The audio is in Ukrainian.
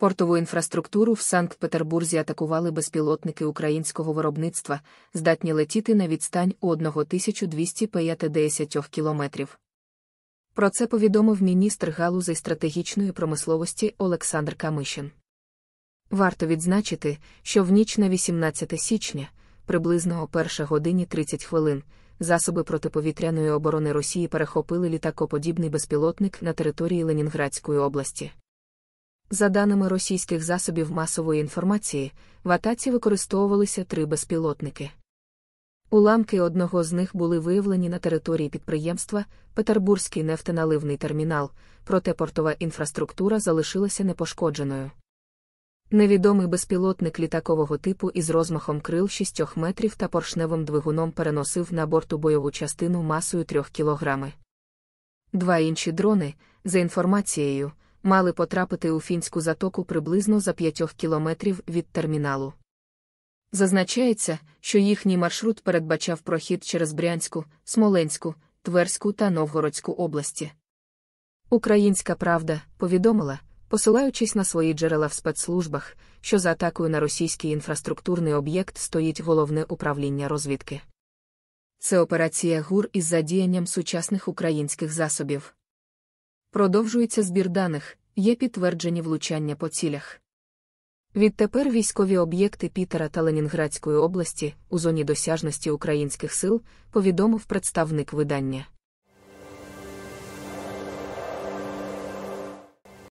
Портову інфраструктуру в Санкт-Петербурзі атакували безпілотники українського виробництва, здатні летіти на відстань 1250 кілометрів. Про це повідомив міністр галузей стратегічної промисловості Олександр Камишин. Варто відзначити, що в ніч на 18 січня, приблизно о 1 годині 30 хвилин, засоби протиповітряної оборони Росії перехопили літакоподібний безпілотник на території Ленінградської області. За даними російських засобів масової інформації, в атаці використовувалися три безпілотники. Уламки одного з них були виявлені на території підприємства Петербурзький нефтеналивний термінал, проте портова інфраструктура залишилася непошкодженою. Невідомий безпілотник літакового типу із розмахом крил 6 метрів та поршневим двигуном переносив на борту бойову частину масою 3 кілограми. Два інші дрони, за інформацією, мали потрапити у фінську затоку приблизно за п'ятьох кілометрів від терміналу. Зазначається, що їхній маршрут передбачав прохід через Брянську, Смоленську, Тверську та Новгородську області. Українська правда повідомила, посилаючись на свої джерела в спецслужбах, що за атакою на російський інфраструктурний об'єкт стоїть головне управління розвідки. Це операція ГУР із задіянням сучасних українських засобів. Продовжується збір даних, є підтверджені влучання по цілях. Відтепер військові об'єкти Пітера та Ленінградської області у зоні досяжності українських сил повідомив представник видання.